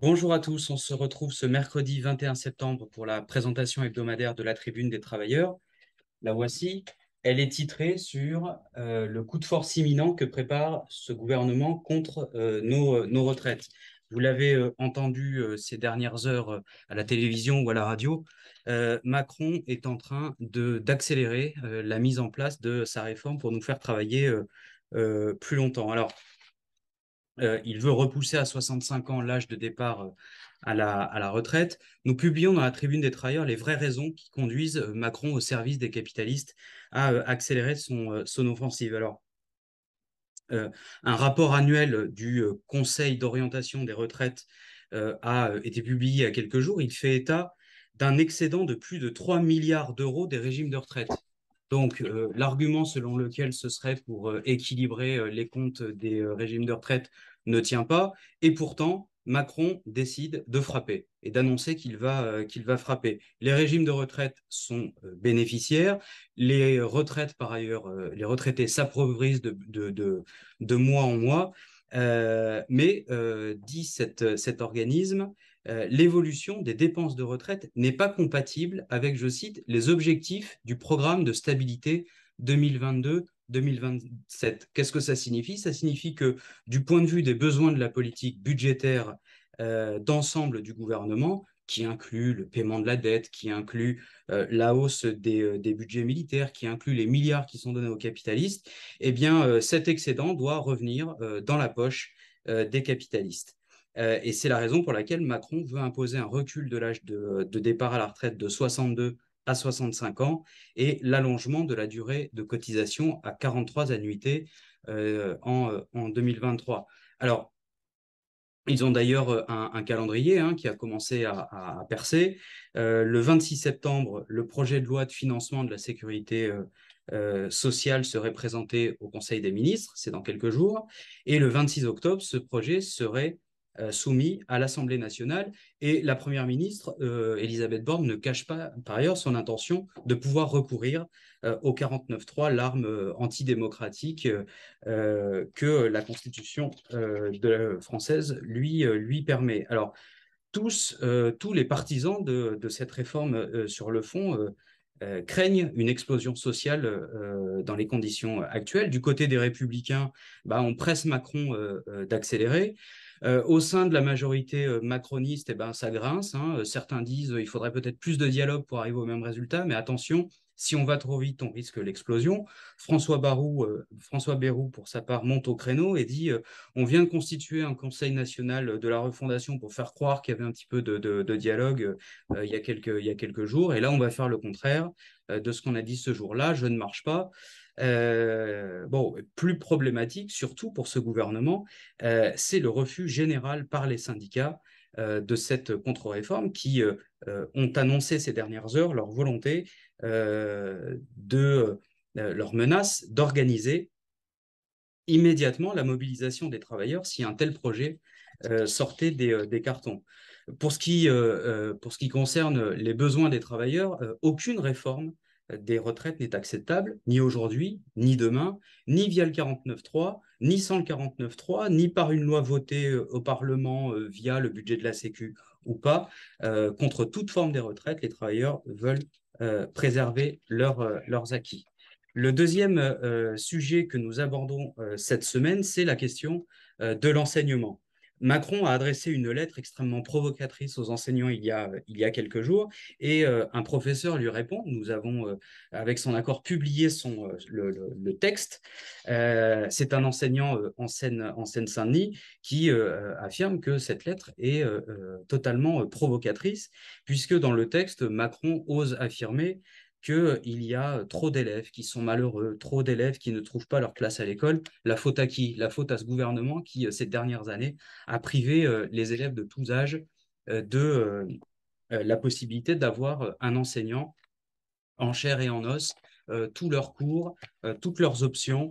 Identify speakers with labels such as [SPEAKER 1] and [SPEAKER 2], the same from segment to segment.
[SPEAKER 1] Bonjour à tous, on se retrouve ce mercredi 21 septembre pour la présentation hebdomadaire de la Tribune des Travailleurs. La voici, elle est titrée sur euh, le coup de force imminent que prépare ce gouvernement contre euh, euh, nos, retraites. Vous l'avez entendu ces dernières heures à la télévision ou à la radio, Macron est en train d'accélérer la mise en place de sa réforme pour nous faire travailler plus longtemps. Alors, euh, il veut repousser à 65 ans l'âge de départ euh, à la, retraite. Nous publions dans la tribune des travailleurs les vraies raisons qui conduisent euh, Macron au service des capitalistes à accélérer son, offensive. Alors, un rapport annuel du Conseil d'orientation des retraites a été publié il y a quelques jours. Il fait état d'un excédent de plus de 3 milliards d'euros des régimes de retraite. Donc, euh, l'argument selon lequel ce serait pour euh, équilibrer euh, les comptes des régimes de retraite ne tient pas. Et pourtant, Macron décide de frapper et d'annoncer qu'il va, va frapper. Les régimes de retraite sont bénéficiaires. Les retraites, par ailleurs, les retraités s'appauvrissent de, mois en mois. mais dit cet organisme, euh, l'évolution des dépenses de retraite n'est pas compatible avec, je cite, les objectifs du programme de stabilité 2022. 2027. Qu'est-ce que ça signifie Ça signifie que du point de vue des besoins de la politique budgétaire euh, d'ensemble du gouvernement, qui inclut le paiement de la dette, qui inclut euh, la hausse des, budgets militaires, qui inclut les milliards qui sont donnés aux capitalistes, eh bien, cet excédent doit revenir dans la poche des capitalistes. Euh, et c'est la raison pour laquelle Macron veut imposer un recul de l'âge de, départ à la retraite de 62 à 65 ans et l'allongement de la durée de cotisation à 43 annuités euh, en, 2023. Euh, Alors, ils ont d'ailleurs un, calendrier hein, qui a commencé à, percer. le 26 septembre, le projet de loi de financement de la sécurité sociale serait présenté au Conseil des ministres, c'est dans quelques jours. Et le 26 octobre, ce projet serait euh, soumis à l'Assemblée nationale. Et la Première ministre, euh, Elisabeth Borne, ne cache pas par ailleurs son intention de pouvoir recourir euh, au au 3 l'arme antidémocratique que la Constitution française lui, lui permet. Alors, tous, tous les partisans de, de cette réforme sur le fond craignent une explosion sociale dans les conditions actuelles. Du côté des républicains, bah, on presse Macron d'accélérer. Euh, au sein de la majorité euh, macroniste, et eh ben, ça grince. Hein. Euh, certains disent qu'il faudrait peut-être plus de dialogue pour arriver au même résultat, mais attention, si on va trop vite, on risque l'explosion. François, Barou, François pour sa part, monte au créneau et dit On vient de constituer un conseil national de la refondation pour faire croire qu'il y avait un petit peu de, dialogue il, y il, y a quelques, jours. Et là, on va faire le contraire de ce qu'on a dit ce jour-là Je ne marche pas. Euh, bon, plus problématique, surtout pour ce gouvernement, euh, c'est le refus général par les syndicats euh, de cette contre-réforme qui ont annoncé ces dernières heures leur volonté de leur menace d'organiser immédiatement la mobilisation des travailleurs si un tel projet sortait des, des cartons. Pour ce, qui, pour ce qui concerne les besoins des travailleurs, aucune réforme des retraites n'est acceptable ni aujourd'hui, ni demain, ni via le 49.3, ni sans le 49.3, ni par une loi votée euh, au Parlement euh, via le budget de la Sécu ou pas. Euh, contre toute forme des retraites, les travailleurs veulent préserver leurs acquis. Le deuxième sujet que nous abordons cette semaine, c'est la question de l'enseignement. Macron a adressé une lettre extrêmement provocatrice aux enseignants il y a, il y a quelques jours et euh, un professeur lui répond, nous avons euh, avec son accord publié euh, le, texte, c'est un enseignant en Seine-Saint-Denis qui affirme que cette lettre est totalement provocatrice puisque dans le texte, Macron ose affirmer qu'il y a euh, trop d'élèves qui sont malheureux, trop d'élèves qui ne trouvent pas leur classe à l'école. La faute à qui La faute à ce gouvernement qui, euh, ces dernières années, a privé euh, les élèves de tous âges de la possibilité d'avoir un enseignant en chair et en os, tous leurs cours, toutes leurs options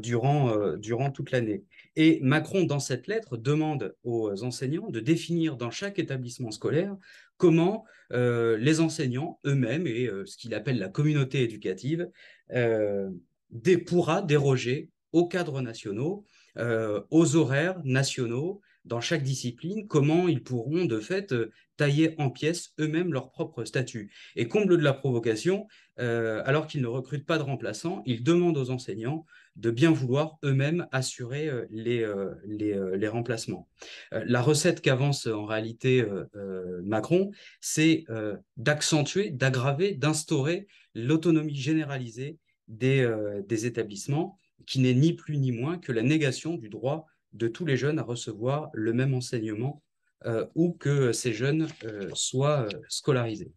[SPEAKER 1] durant, durant toute l'année. Et Macron, dans cette lettre, demande aux euh, enseignants de définir dans chaque établissement scolaire comment euh, les enseignants eux-mêmes et euh, ce qu'il appelle la communauté éducative pourra déroger aux cadres nationaux, aux horaires nationaux dans chaque discipline, comment ils pourront de fait tailler en pièces eux-mêmes leur propre statut. Et comble de la provocation, alors qu'ils ne recrutent pas de remplaçants, ils demandent aux enseignants de bien vouloir eux-mêmes assurer euh, les, euh, euh, les, remplacements. La recette qu'avance en réalité Macron, c'est d'accentuer, d'aggraver, d'instaurer l'autonomie généralisée des, des établissements, qui n'est ni plus ni moins que la négation du droit de tous les jeunes à recevoir le même enseignement ou que ces jeunes soient scolarisés.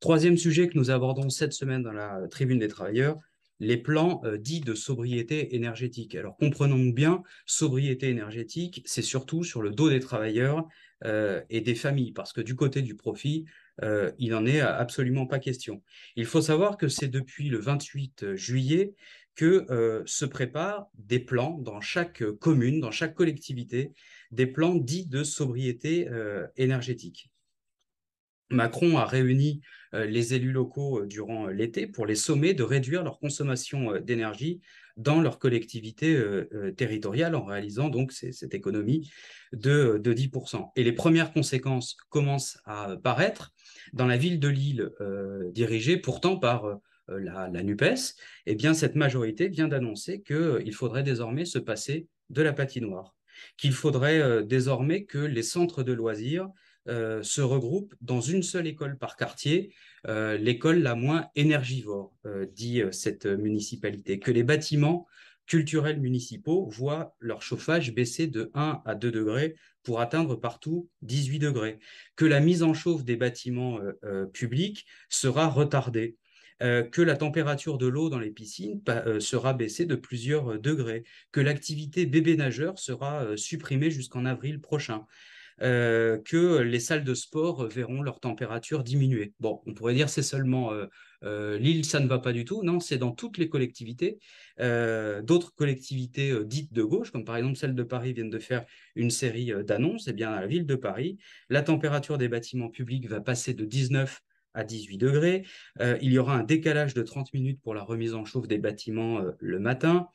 [SPEAKER 1] Troisième sujet que nous abordons cette semaine dans la tribune des travailleurs, les plans euh, dits de sobriété énergétique. Alors comprenons bien, sobriété énergétique, c'est surtout sur le dos des travailleurs euh, et des familles, parce que du côté du profit, euh, il n'en est absolument pas question. Il faut savoir que c'est depuis le 28 juillet que se préparent des plans dans chaque commune, dans chaque collectivité, des plans dits de sobriété énergétique. Macron a réuni euh, les élus locaux euh, durant euh, l'été pour les sommer de réduire leur consommation d'énergie dans leur collectivité territoriale en réalisant donc cette économie de, 10%. Et les premières conséquences commencent à paraître dans la ville de Lille, dirigée pourtant par la, la, NUPES. Eh bien, cette majorité vient d'annoncer qu'il faudrait désormais se passer de la patinoire qu'il faudrait euh, désormais que les centres de loisirs euh, se regroupent dans une seule école par quartier, euh, l'école la moins énergivore, dit cette municipalité, que les bâtiments culturels municipaux voient leur chauffage baisser de 1 à 2 degrés pour atteindre partout 18 degrés, que la mise en chauffe des bâtiments publics sera retardée, euh, que la température de l'eau dans les piscines bah, euh, sera baissée de plusieurs euh, degrés, que l'activité bébé nageur sera supprimée jusqu'en avril prochain. que les salles de sport verront leur température diminuer. Bon, on pourrait dire c'est seulement L'île, ça ne va pas du tout. Non, c'est dans toutes les collectivités. D'autres collectivités dites de gauche, comme par exemple celle de Paris, viennent de faire une série d'annonces. Eh bien, à la ville de Paris, la température des bâtiments publics va passer de 19 à 18 degrés. Euh, il y aura un décalage de 30 minutes pour la remise en chauffe des bâtiments euh, le matin.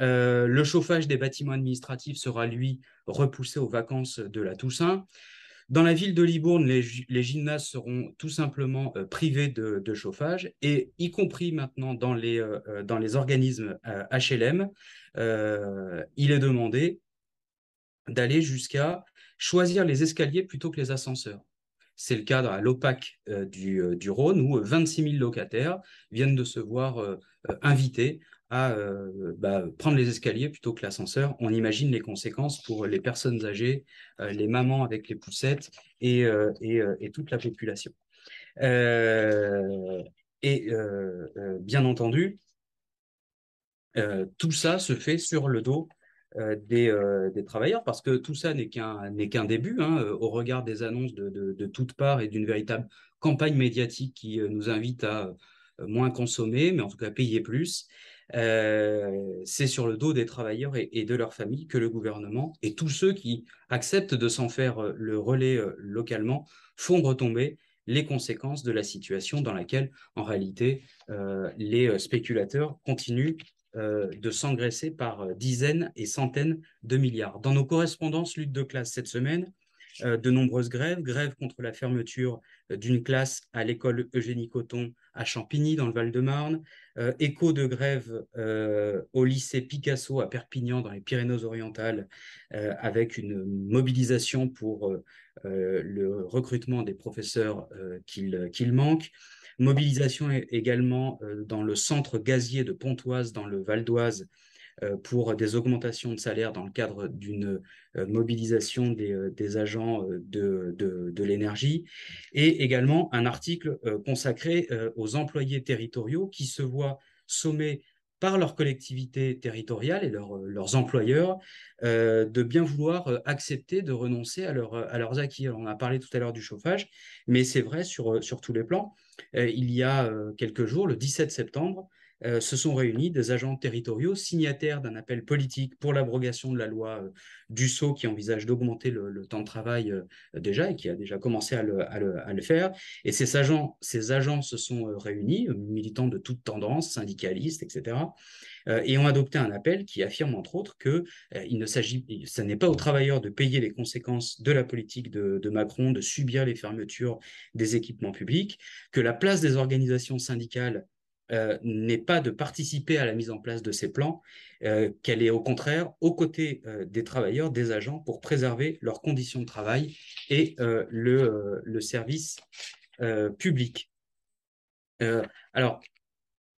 [SPEAKER 1] Euh, le chauffage des bâtiments administratifs sera, lui, repoussé aux vacances de la Toussaint. Dans la ville de Libourne, les, gymnases seront tout simplement privés de, chauffage, et y compris maintenant dans les, dans les organismes HLM, il est demandé d'aller jusqu'à choisir les escaliers plutôt que les ascenseurs. C'est le cadre à l'OPAC euh, euh, du, Rhône où 26 euh, 000 locataires viennent de se voir invités à bah, prendre les escaliers plutôt que l'ascenseur. On imagine les conséquences pour les personnes âgées, les mamans avec les poussettes et, et toute la population. et bien entendu, tout ça se fait sur le dos euh, euh, des, travailleurs, parce que tout ça n'est qu'un qu'un début, hein, euh, au regard des annonces de, de, toutes parts et d'une véritable campagne médiatique qui nous invite à moins consommer, mais en tout cas payer plus. c'est sur le dos des travailleurs et, de leurs familles que le gouvernement et tous ceux qui acceptent de s'en faire le relais localement font retomber les conséquences de la situation dans laquelle, en réalité, les spéculateurs continuent euh, de s'engraisser par euh, dizaines et centaines de milliards. Dans nos correspondances lutte de classe cette semaine, euh, de nombreuses grèves, grèves contre la fermeture d'une classe à l'école Eugénie Coton à Champigny, dans le Val-de-Marne, écho de grève au lycée Picasso à Perpignan, dans les Pyrénées-Orientales, avec une mobilisation pour le recrutement des professeurs qu'il manque. Mobilisation également euh, dans le centre gazier de Pontoise, dans le Val d'Oise, euh, pour des augmentations de salaire dans le cadre d'une euh, mobilisation des, agents de, de l'énergie, et également un article consacré aux employés territoriaux qui se voient sommés par leurs collectivités territoriales et euh, leurs employeurs euh, de bien vouloir euh, accepter de renoncer à, leurs acquis. on a parlé tout à l'heure du chauffage, mais c'est vrai sur, tous les plans. il y a quelques jours, le 17 septembre, euh, se sont réunis des agents territoriaux signataires d'un appel politique pour l'abrogation de la loi euh, du qui envisage d'augmenter le, temps de travail euh, déjà et qui a déjà commencé à le, faire. Et ces agents, ces agents se sont réunis, militants de toutes tendances, syndicalistes, etc., et ont adopté un appel qui affirme entre autres que il ne s'agit, n'est pas aux travailleurs de payer les conséquences de la politique de Macron, de subir les fermetures des équipements publics, que la place des organisations syndicales euh, n'est pas de participer à la mise en place de ces plans, euh, qu'elle est au contraire aux côtés euh, des travailleurs, des agents, pour préserver leurs conditions de travail et le, le, service public. alors,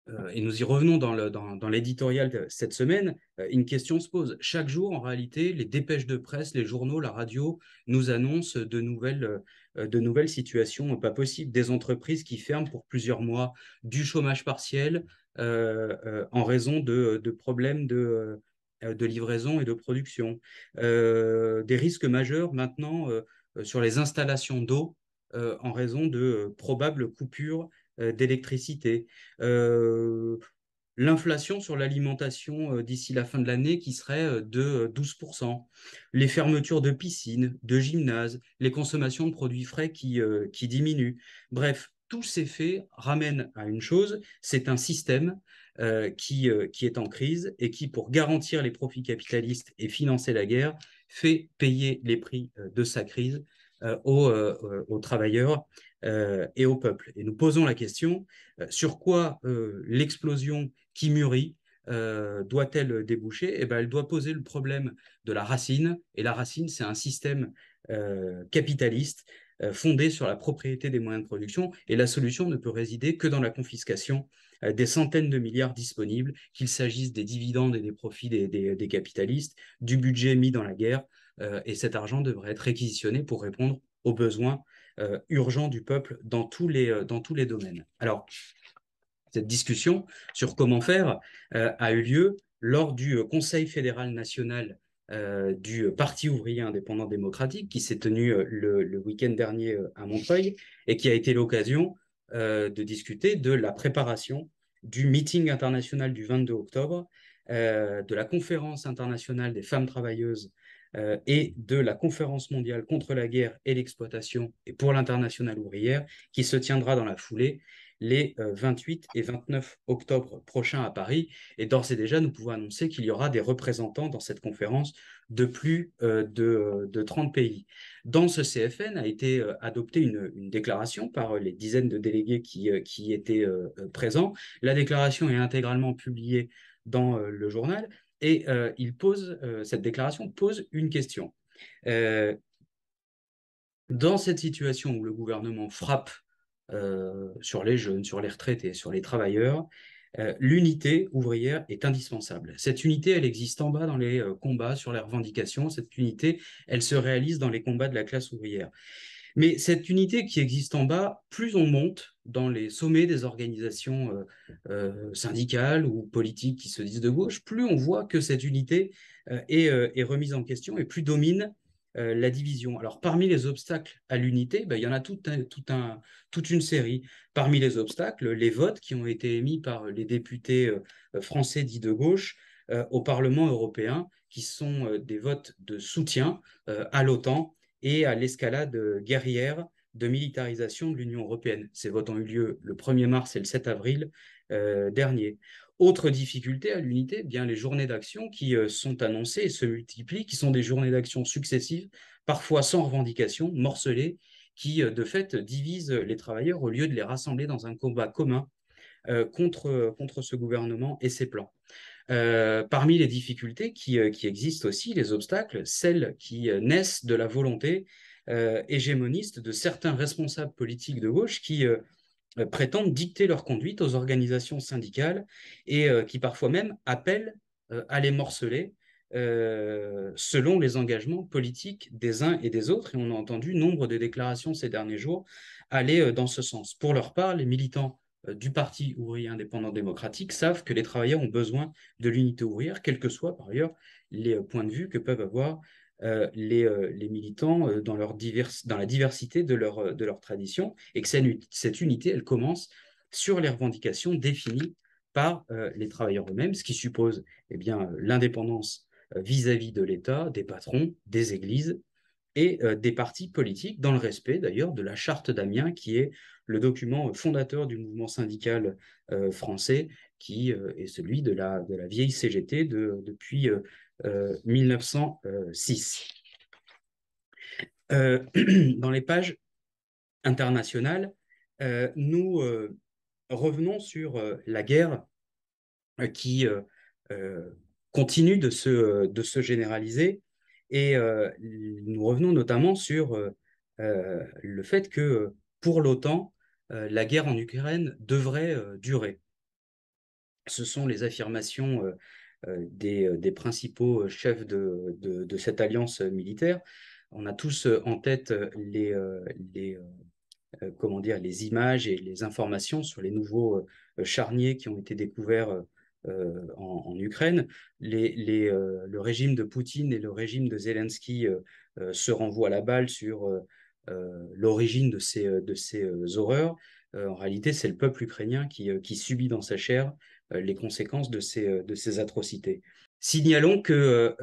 [SPEAKER 1] euh, et nous y revenons dans, l'éditorial cette semaine, euh, une question se pose. Chaque jour, en réalité, les dépêches de presse, les journaux, la radio nous annoncent de nouvelles, euh, situations pas possibles. Des entreprises qui ferment pour plusieurs mois, du chômage partiel en raison de, problèmes de, livraison et de production. des risques majeurs maintenant sur les installations d'eau en raison de probables coupures euh, d'électricité. Euh, l'inflation sur l'alimentation euh, d'ici la fin de l'année qui serait de 12%. Les fermetures de piscines, de gymnases, les consommations de produits frais qui, diminuent. Bref, tous ces faits ramènent à une chose, c'est un système qui, est en crise et qui, pour garantir les profits capitalistes et financer la guerre, fait payer les prix de sa crise euh, euh, aux, travailleurs euh, et au peuple. Et nous posons la question, sur quoi l'explosion qui mûrit doit-elle déboucher eh bien, Elle doit poser le problème de la racine. Et la racine, c'est un système capitaliste fondé sur la propriété des moyens de production. Et la solution ne peut résider que dans la confiscation des centaines de milliards disponibles, qu'il s'agisse des dividendes et des profits des capitalistes, du budget mis dans la guerre, euh, et cet argent devrait être réquisitionné pour répondre aux besoins euh, urgents du peuple dans tous les, euh, dans tous les domaines. Alors, cette discussion sur comment faire a eu lieu lors du Conseil fédéral national du Parti ouvrier indépendant démocratique qui s'est tenu le, week-end dernier à Montreuil et qui a été l'occasion de discuter de la préparation du meeting international du 22 octobre, de la conférence internationale des femmes travailleuses euh, et de la conférence mondiale contre la guerre et l'exploitation et pour l'internationale ouvrière qui se tiendra dans la foulée les 28 euh, et 29 octobre prochains à Paris. Et d'ores et déjà, nous pouvons annoncer qu'il y aura des représentants dans cette conférence de plus euh, de, 30 pays. Dans ce CFN a été adoptée une, déclaration par les dizaines de délégués qui étaient présents. La déclaration est intégralement publiée dans le journal. Et euh, il pose, euh, cette déclaration pose une question. Euh, dans cette situation où le gouvernement frappe sur les jeunes, sur les retraités, sur les travailleurs, l'unité ouvrière est indispensable. Cette unité, elle existe en bas dans les combats sur les revendications. Cette unité, elle se réalise dans les combats de la classe ouvrière. Mais cette unité qui existe en bas, plus on monte dans les sommets des organisations euh, euh, syndicales ou politiques qui se disent de gauche, plus on voit que cette unité euh, est, remise en question et plus domine la division. Alors, parmi les obstacles à l'unité, ben, il y en a tout toute une série. Parmi les obstacles, les votes qui ont été émis par les députés français dits de gauche au Parlement européen, qui sont des votes de soutien à l'OTAN et à l'escalade guerrière de militarisation de l'Union européenne. Ces votes ont eu lieu le 1er mars et le 7 avril euh, dernier. Autre difficulté à l'unité, eh bien les journées d'action qui euh, sont annoncées et se multiplient, qui sont des journées d'action successives, parfois sans revendication, morcelées, qui euh, de fait divisent les travailleurs au lieu de les rassembler dans un combat commun contre ce gouvernement et ses plans. Euh, parmi les difficultés euh, qui, existent aussi, les obstacles, celles qui euh, naissent de la volonté hégémoniste de certains responsables politiques de gauche qui prétendent dicter leur conduite aux organisations syndicales et qui parfois même appellent à les morceler selon les engagements politiques des uns et des autres. Et on a entendu nombre de déclarations ces derniers jours aller dans ce sens. Pour leur part, les militants euh, du Parti ouvrier indépendant démocratique savent que les travailleurs ont besoin de l'unité ouvrière, quels que soient par ailleurs les euh, points de vue que peuvent avoir euh, les, militants dans, leur dans, la diversité de leur, de tradition, et que cette unité, elle commence sur les revendications définies par les travailleurs eux-mêmes, ce qui suppose eh l'indépendance vis-à-vis de l'État, des patrons, des églises, et euh, des partis politiques, dans le respect d'ailleurs de la charte d'Amiens, qui est le document fondateur du mouvement syndical euh, français, qui euh, est celui de la, vieille CGT depuis 1906. dans les pages internationales, nous revenons sur la guerre qui continue de se généraliser et euh, nous revenons notamment sur euh, euh, le fait que pour l'OTAN, la guerre en Ukraine devrait durer. Ce sont les affirmations des, principaux chefs de, de, cette alliance militaire. On a tous en tête les, les comment dire, les images et les informations sur les nouveaux charniers qui ont été découverts euh, en, Ukraine. Euh, le régime de Poutine et le régime de Zelensky euh, se renvoient la balle sur l'origine de ces, horreurs. en réalité, c'est le peuple ukrainien qui, subit dans sa chair les conséquences de ces, de ces atrocités. Signalons que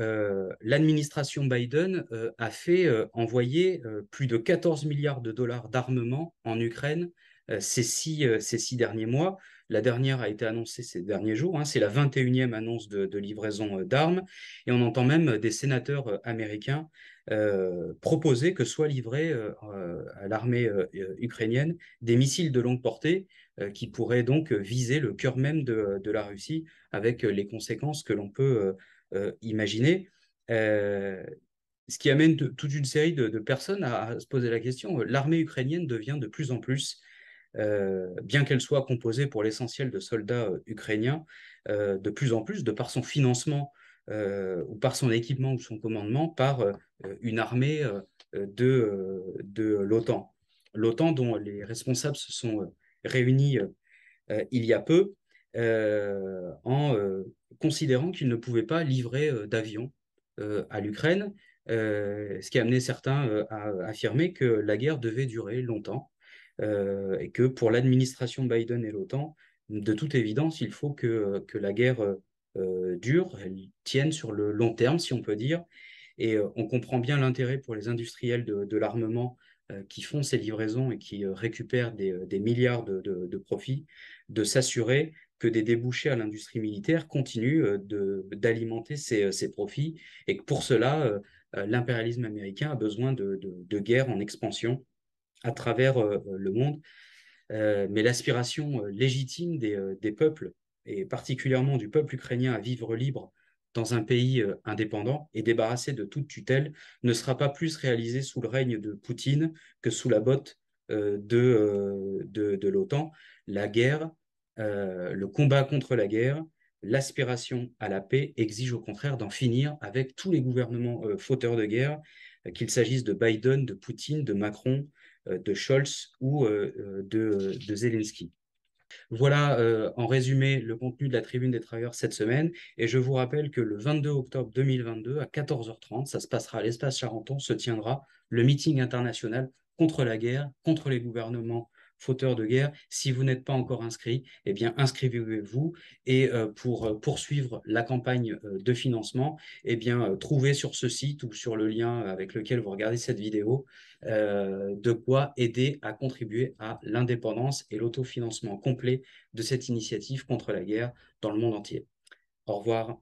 [SPEAKER 1] l'administration Biden a fait envoyer plus de 14 milliards de dollars d'armement en Ukraine ces six derniers mois. La dernière a été annoncée ces derniers jours. Hein. c'est la 21e annonce de, livraison euh, d'armes. Et on entend même euh, des sénateurs euh, américains proposer que soient livrés à l'armée ukrainienne des missiles de longue portée qui pourraient donc viser le cœur même de, la Russie avec les conséquences que l'on peut imaginer ce qui amène toute une série de, personnes à, à, se poser la question. L'armée ukrainienne devient de plus en plus euh, bien qu'elle soit composée pour l'essentiel de soldats euh, ukrainiens, euh, de plus en plus, de par son financement ou par son équipement ou son commandement, par une armée de, de l'OTAN. L'OTAN dont les responsables se sont réunis il y a peu, en considérant qu'ils ne pouvaient pas livrer d'avions à l'Ukraine, ce qui a amené certains à affirmer que la guerre devait durer longtemps. Euh, et que pour l'administration Biden et l'OTAN, de toute évidence, il faut que, la guerre euh, dure, elle tienne sur le long terme, si on peut dire. Et euh, on comprend bien l'intérêt pour les industriels de, l'armement qui font ces livraisons et qui récupèrent des, milliards de, profits, de s'assurer que des débouchés à l'industrie militaire continuent d'alimenter ces, profits et que pour cela, l'impérialisme américain a besoin de guerres en expansion à travers euh, le monde. Euh, mais l'aspiration euh, légitime des, peuples, et particulièrement du peuple ukrainien à vivre libre dans un pays indépendant et débarrassé de toute tutelle, ne sera pas plus réalisée sous le règne de Poutine que sous la botte de, de, l'OTAN. La guerre, le combat contre la guerre, l'aspiration à la paix exige au contraire d'en finir avec tous les gouvernements fauteurs de guerre, qu'il s'agisse de Biden, de Poutine, de Macron, euh, de Scholz ou euh, euh, de, Zelensky. Voilà en résumé le contenu de la tribune des travailleurs cette semaine. Et je vous rappelle que le 22 octobre 2022 à 14h30, ça se passera à l'espace Charenton, se tiendra le meeting international contre la guerre, contre les gouvernements fauteurs de guerre. Si vous n'êtes pas encore inscrit, eh bien inscrivez-vous et euh, pour euh, poursuivre la campagne euh, de financement, eh bien trouvez sur ce site ou sur le lien avec lequel vous regardez cette vidéo de quoi aider à contribuer à l'indépendance et l'autofinancement complet de cette initiative contre la guerre dans le monde entier. Au revoir.